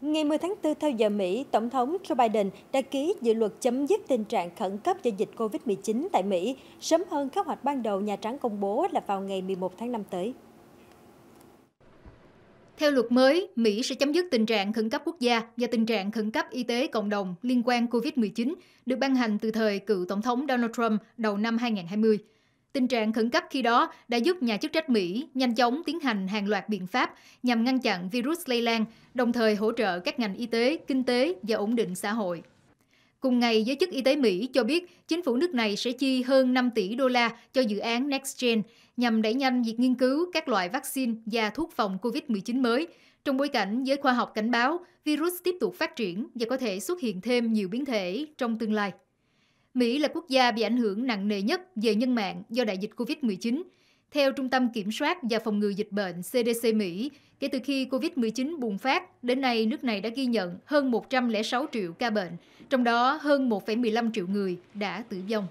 Ngày 10 tháng 4 theo giờ Mỹ, Tổng thống Joe Biden đã ký dự luật chấm dứt tình trạng khẩn cấp do dịch COVID-19 tại Mỹ, sớm hơn kế hoạch ban đầu Nhà Trắng công bố là vào ngày 11 tháng 5 tới. Theo luật mới, Mỹ sẽ chấm dứt tình trạng khẩn cấp quốc gia và tình trạng khẩn cấp y tế cộng đồng liên quan COVID-19 được ban hành từ thời cựu Tổng thống Donald Trump đầu năm 2020. Tình trạng khẩn cấp khi đó đã giúp nhà chức trách Mỹ nhanh chóng tiến hành hàng loạt biện pháp nhằm ngăn chặn virus lây lan, đồng thời hỗ trợ các ngành y tế, kinh tế và ổn định xã hội. Cùng ngày, giới chức y tế Mỹ cho biết chính phủ nước này sẽ chi hơn 5 tỷ đô la cho dự án NextGen nhằm đẩy nhanh việc nghiên cứu các loại vaccine và thuốc phòng COVID-19 mới, trong bối cảnh giới khoa học cảnh báo virus tiếp tục phát triển và có thể xuất hiện thêm nhiều biến thể trong tương lai. Mỹ là quốc gia bị ảnh hưởng nặng nề nhất về nhân mạng do đại dịch COVID-19. Theo Trung tâm Kiểm soát và Phòng ngừa Dịch bệnh CDC Mỹ, kể từ khi COVID-19 bùng phát, đến nay nước này đã ghi nhận hơn 106 triệu ca bệnh, trong đó hơn 1,15 triệu người đã tử vong.